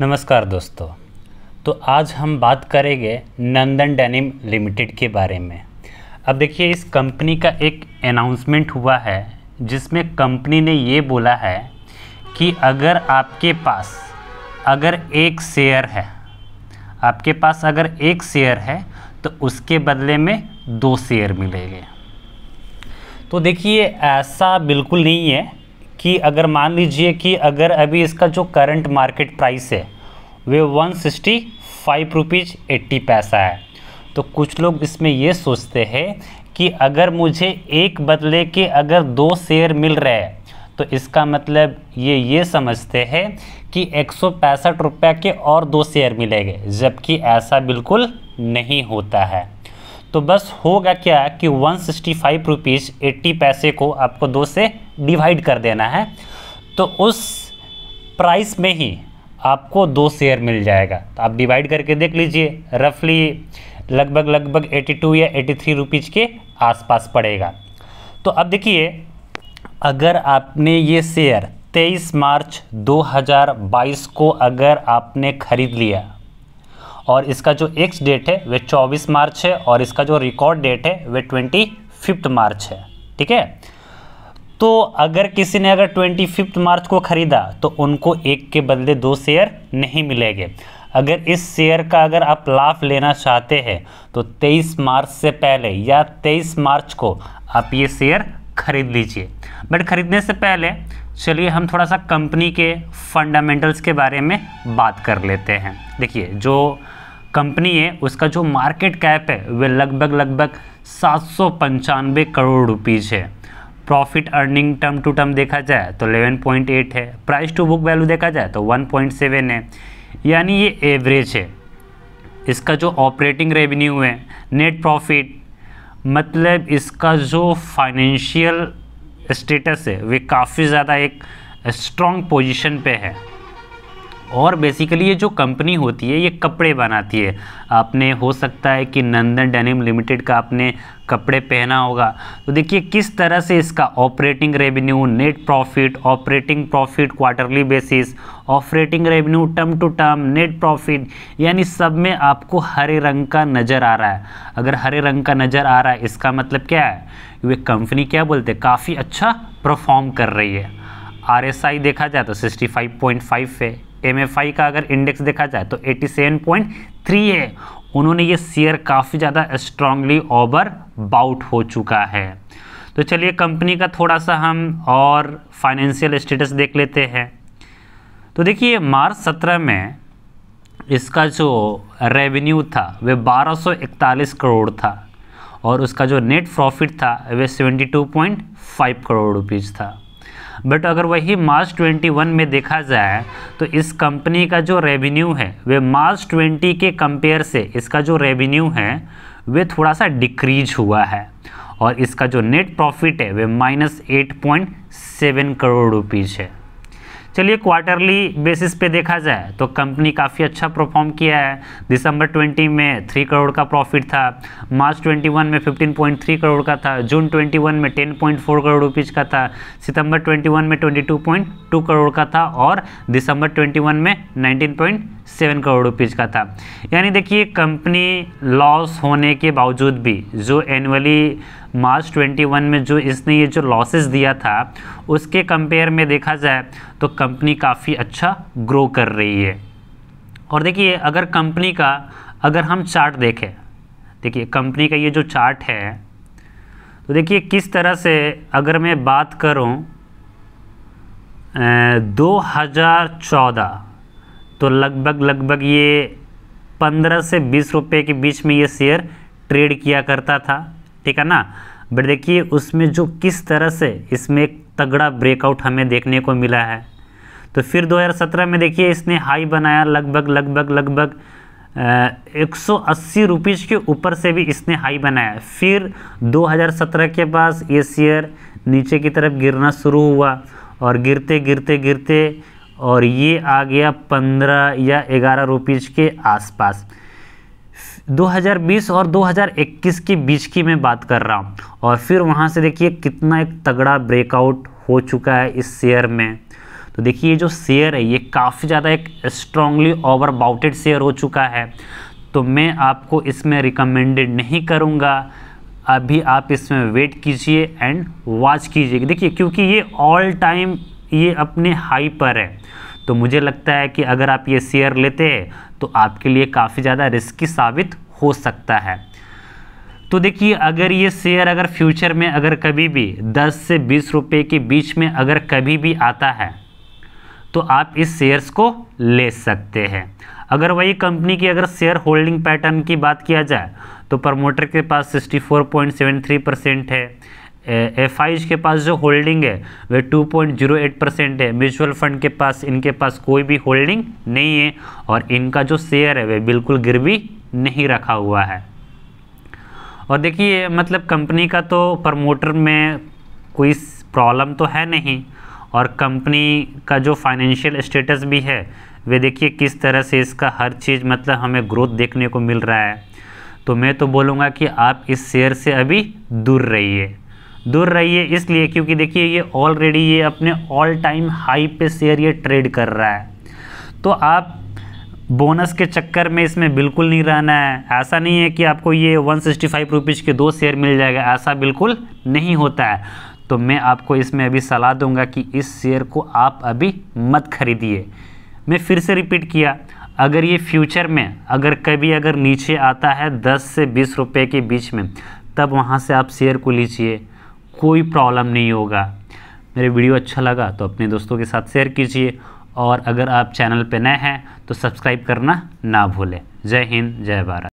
नमस्कार दोस्तों तो आज हम बात करेंगे नंदन डेनिम लिमिटेड के बारे में अब देखिए इस कंपनी का एक अनाउंसमेंट हुआ है जिसमें कंपनी ने ये बोला है कि अगर आपके पास अगर एक शेयर है आपके पास अगर एक शेयर है तो उसके बदले में दो शेयर मिलेंगे तो देखिए ऐसा बिल्कुल नहीं है कि अगर मान लीजिए कि अगर अभी इसका जो करंट मार्केट प्राइस है वे one sixty five rupees eighty पैसा है तो कुछ लोग इसमें ये सोचते हैं कि अगर मुझे एक बदले के अगर दो शेयर मिल रहे हैं तो इसका मतलब ये ये समझते हैं कि एक सौ पैंसठ रुपये के और दो शेयर मिलेंगे जबकि ऐसा बिल्कुल नहीं होता है तो बस होगा क्या कि one sixty five rupees eighty पैसे को आपको दो से डिवाइड कर देना है तो उस प्राइस में ही आपको दो शेयर मिल जाएगा तो आप डिवाइड करके देख लीजिए रफली लगभग लगभग 82 या 83 रुपीज़ के आसपास पड़ेगा तो अब देखिए अगर आपने ये शेयर 23 मार्च 2022 को अगर आपने ख़रीद लिया और इसका जो एक्स डेट है वह 24 मार्च है और इसका जो रिकॉर्ड डेट है वह फिफ्थ मार्च है ठीक है तो अगर किसी ने अगर फिफ्थ मार्च को ख़रीदा तो उनको एक के बदले दो शेयर नहीं मिलेंगे अगर इस शेयर का अगर आप लाभ लेना चाहते हैं तो 23 मार्च से पहले या 23 मार्च को आप ये शेयर खरीद लीजिए बट खरीदने से पहले चलिए हम थोड़ा सा कंपनी के फंडामेंटल्स के बारे में बात कर लेते हैं देखिए जो कंपनी है उसका जो मार्केट कैप है वह लगभग लगभग सात करोड़ रुपीज़ है profit earning term to term देखा जाए तो 11.8 है प्राइस टू बुक वैल्यू देखा जाए तो 1.7 है यानी ये एवरेज है इसका जो ऑपरेटिंग रेवेन्यू है नेट प्रॉफिट मतलब इसका जो फाइनेंशियल स्टेटस है वे काफ़ी ज़्यादा एक स्ट्रॉन्ग पोजिशन पे है और बेसिकली ये जो कंपनी होती है ये कपड़े बनाती है आपने हो सकता है कि नंदन डेनिम लिमिटेड का आपने कपड़े पहना होगा तो देखिए किस तरह से इसका operating revenue net profit operating profit quarterly basis operating revenue term to term net profit यानी सब में आपको हरे रंग का नज़र आ रहा है अगर हरे रंग का नज़र आ रहा है इसका मतलब क्या है वे कंपनी क्या बोलते हैं काफ़ी अच्छा परफॉर्म कर रही है आर देखा जाए तो सिक्सटी फाइव पॉइंट फाइव है एम का अगर इंडेक्स देखा जाए तो 87.3 है उन्होंने ये शेयर काफ़ी ज़्यादा स्ट्रांगली ओवर बाउट हो चुका है तो चलिए कंपनी का थोड़ा सा हम और फाइनेंशियल स्टेटस देख लेते हैं तो देखिए मार्च सत्रह में इसका जो रेवेन्यू था वह 1241 करोड़ था और उसका जो नेट प्रॉफिट था वह फाइव करोड़ रुपीज़ था बट अगर वही मार्च 21 में देखा जाए तो इस कंपनी का जो रेवेन्यू है वे मार्च 20 के कंपेयर से इसका जो रेवेन्यू है वे थोड़ा सा डिक्रीज हुआ है और इसका जो नेट प्रॉफिट है वे minus eight point seven crore rupees है चलिए क्वार्टरली बेसिस पे देखा जाए तो कंपनी काफ़ी अच्छा परफॉर्म किया है दिसंबर 20 में 3 करोड़ का प्रॉफिट था मार्च 21 में 15.3 करोड़ का था जून 21 में 10.4 करोड़ रुपीज़ का था सितंबर 21 में 22.2 करोड़ का था और दिसंबर 21 में 19. सेवन करोड़ रुपीज़ का था यानी देखिए कंपनी लॉस होने के बावजूद भी जो एनुअली मार्च 21 में जो इसने ये जो लॉसेस दिया था उसके कंपेयर में देखा जाए तो कंपनी काफ़ी अच्छा ग्रो कर रही है और देखिए अगर कंपनी का अगर हम चार्ट देखें देखिए कंपनी का ये जो चार्ट है तो देखिए किस तरह से अगर मैं बात करूँ दो हज़ार चौदह तो लगभग लगभग ये पंद्रह से बीस रुपये के बीच में ये शेयर ट्रेड किया करता था ठीक है ना बट देखिए उसमें जो किस तरह से इसमें एक तगड़ा ब्रेकआउट हमें देखने को मिला है तो फिर 2017 में देखिए इसने हाई बनाया लगभग लगभग लगभग एक सौ के ऊपर से भी इसने हाई बनाया फिर 2017 के पास ये शेयर नीचे की तरफ गिरना शुरू हुआ और गिरते गिरते गिरते और ये आ गया पंद्रह या ग्यारह रुपीज़ के आसपास 2020 और 2021 के बीच की मैं बात कर रहा हूँ और फिर वहाँ से देखिए कितना एक तगड़ा ब्रेकआउट हो चुका है इस शेयर में तो देखिए ये जो शेयर है ये काफ़ी ज़्यादा एक स्ट्रांगली ओवरबाउटेड शेयर हो चुका है तो मैं आपको इसमें रिकमेंडेड नहीं करूँगा अभी आप इसमें वेट कीजिए एंड वॉच कीजिए देखिए क्योंकि ये ऑल टाइम ये अपने हाई पर है तो मुझे लगता है कि अगर आप ये शेयर लेते हैं तो आपके लिए काफ़ी ज़्यादा रिस्की साबित हो सकता है तो देखिए अगर ये शेयर अगर फ्यूचर में अगर कभी भी 10 से 20 रुपए के बीच में अगर कभी भी आता है तो आप इस शेयर्स को ले सकते हैं अगर वही कंपनी की अगर शेयर होल्डिंग पैटर्न की बात किया जाए तो प्रमोटर के पास 64.73 परसेंट है एफ आईज के पास जो होल्डिंग है वह 2.08 परसेंट है म्यूचुअल फंड के पास इनके पास कोई भी होल्डिंग नहीं है और इनका जो शेयर है वह बिल्कुल गिर भी नहीं रखा हुआ है और देखिए मतलब कंपनी का तो प्रमोटर में कोई प्रॉब्लम तो है नहीं और कंपनी का जो फाइनेंशियल स्टेटस भी है वे देखिए किस तरह से इसका हर चीज़ मतलब हमें ग्रोथ देखने को मिल रहा है तो मैं तो बोलूँगा कि आप इस शेयर से अभी दूर रहिए दूर रहिए इसलिए क्योंकि देखिए ये ऑलरेडी ये अपने ऑल टाइम हाई पे शेयर ये ट्रेड कर रहा है तो आप बोनस के चक्कर में इसमें बिल्कुल नहीं रहना है ऐसा नहीं है कि आपको ये वन सिक्सटी फाइव रुपीज़ के दो शेयर मिल जाएगा ऐसा बिल्कुल नहीं होता है तो मैं आपको इसमें अभी सलाह दूंगा कि इस शेयर को आप अभी मत खरीदिए मैं फिर से रिपीट किया अगर ये फ्यूचर में अगर कभी अगर नीचे आता है दस से बीस रुपये के बीच में तब वहाँ से आप शेयर को लीजिए कोई प्रॉब्लम नहीं होगा मेरे वीडियो अच्छा लगा तो अपने दोस्तों के साथ शेयर कीजिए और अगर आप चैनल पर नए हैं तो सब्सक्राइब करना ना भूलें जय हिंद जय भारत